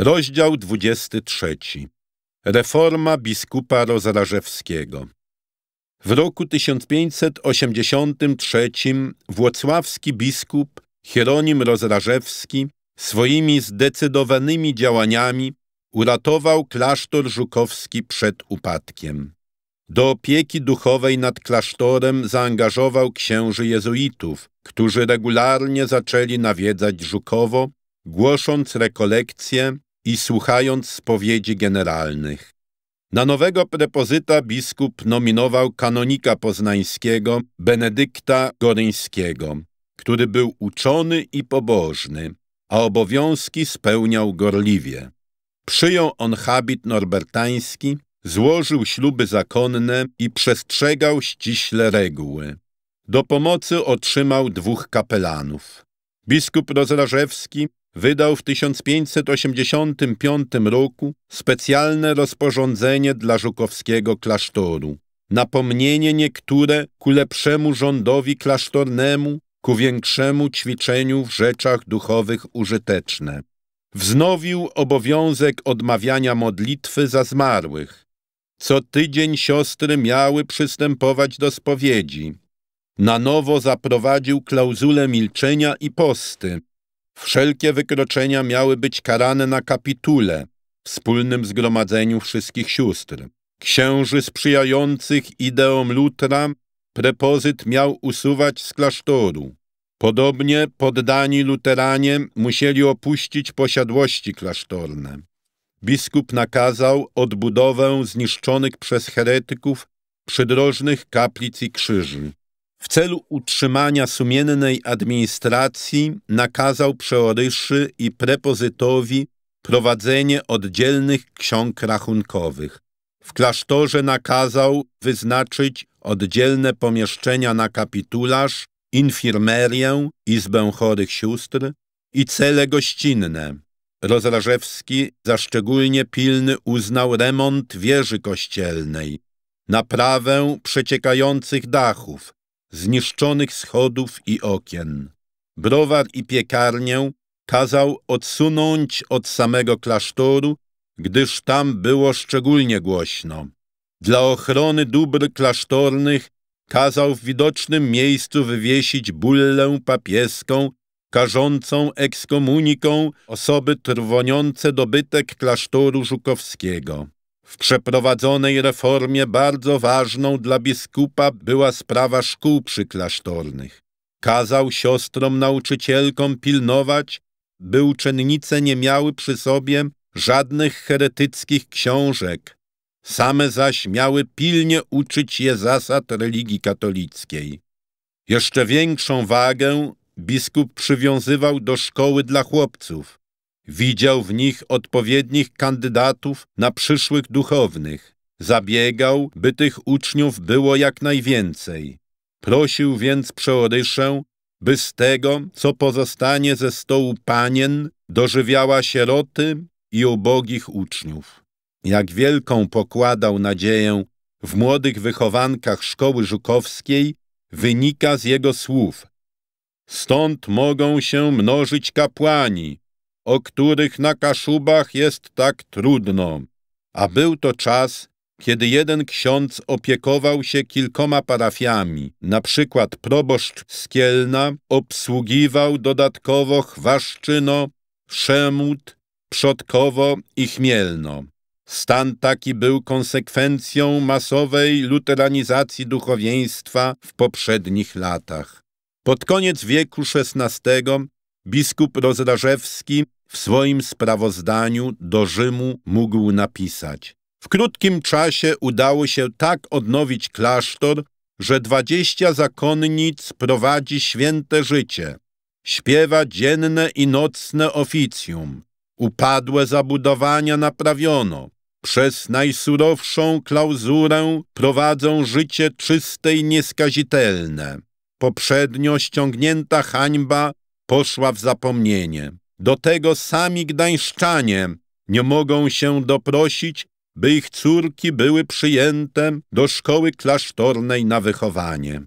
Rozdział 23. Reforma biskupa Rozrażewskiego. W roku 1583 włocławski biskup Hieronim Rozrażewski swoimi zdecydowanymi działaniami uratował klasztor żukowski przed upadkiem. Do opieki duchowej nad klasztorem zaangażował księży jezuitów, którzy regularnie zaczęli nawiedzać Żukowo, głosząc rekolekcje i słuchając spowiedzi generalnych. Na nowego prepozyta biskup nominował kanonika poznańskiego Benedykta Goryńskiego, który był uczony i pobożny, a obowiązki spełniał gorliwie. Przyjął on habit norbertański, złożył śluby zakonne i przestrzegał ściśle reguły. Do pomocy otrzymał dwóch kapelanów. Biskup Rozrażewski wydał w 1585 roku specjalne rozporządzenie dla żukowskiego klasztoru. Napomnienie niektóre ku lepszemu rządowi klasztornemu, ku większemu ćwiczeniu w rzeczach duchowych użyteczne. Wznowił obowiązek odmawiania modlitwy za zmarłych. Co tydzień siostry miały przystępować do spowiedzi. Na nowo zaprowadził klauzulę milczenia i posty, Wszelkie wykroczenia miały być karane na kapitule, wspólnym zgromadzeniu wszystkich sióstr. Księży sprzyjających ideom Lutra prepozyt miał usuwać z klasztoru. Podobnie poddani luteranie musieli opuścić posiadłości klasztorne. Biskup nakazał odbudowę zniszczonych przez heretyków przydrożnych kaplic i krzyży w celu utrzymania sumiennej administracji nakazał przeoryszy i prepozytowi prowadzenie oddzielnych ksiąg rachunkowych. W klasztorze nakazał wyznaczyć oddzielne pomieszczenia na kapitularz, infirmerię, izbę chorych sióstr i cele gościnne. Rozrażewski za szczególnie pilny uznał remont wieży kościelnej, naprawę przeciekających dachów, zniszczonych schodów i okien. Browar i piekarnię kazał odsunąć od samego klasztoru, gdyż tam było szczególnie głośno. Dla ochrony dóbr klasztornych kazał w widocznym miejscu wywiesić bullę papieską karzącą ekskomuniką osoby trwoniące dobytek klasztoru żukowskiego. W przeprowadzonej reformie bardzo ważną dla biskupa była sprawa szkół przyklasztornych. Kazał siostrom nauczycielkom pilnować, by uczennice nie miały przy sobie żadnych heretyckich książek, same zaś miały pilnie uczyć je zasad religii katolickiej. Jeszcze większą wagę biskup przywiązywał do szkoły dla chłopców, Widział w nich odpowiednich kandydatów na przyszłych duchownych. Zabiegał, by tych uczniów było jak najwięcej. Prosił więc przeoryszę, by z tego, co pozostanie ze stołu panien, dożywiała sieroty i ubogich uczniów. Jak wielką pokładał nadzieję w młodych wychowankach szkoły żukowskiej, wynika z jego słów. Stąd mogą się mnożyć kapłani, o których na Kaszubach jest tak trudno. A był to czas, kiedy jeden ksiądz opiekował się kilkoma parafiami, na przykład proboszcz z Kielna obsługiwał dodatkowo Chwaszczyno, Szemut, Przodkowo i Chmielno. Stan taki był konsekwencją masowej luteranizacji duchowieństwa w poprzednich latach. Pod koniec wieku XVI biskup Rozrażewski w swoim sprawozdaniu do Rzymu mógł napisać W krótkim czasie udało się tak odnowić klasztor, że dwadzieścia zakonnic prowadzi święte życie, śpiewa dzienne i nocne oficjum, upadłe zabudowania naprawiono, przez najsurowszą klauzurę prowadzą życie czyste i nieskazitelne. Poprzednio ściągnięta hańba poszła w zapomnienie. Do tego sami gdańszczanie nie mogą się doprosić, by ich córki były przyjęte do szkoły klasztornej na wychowanie.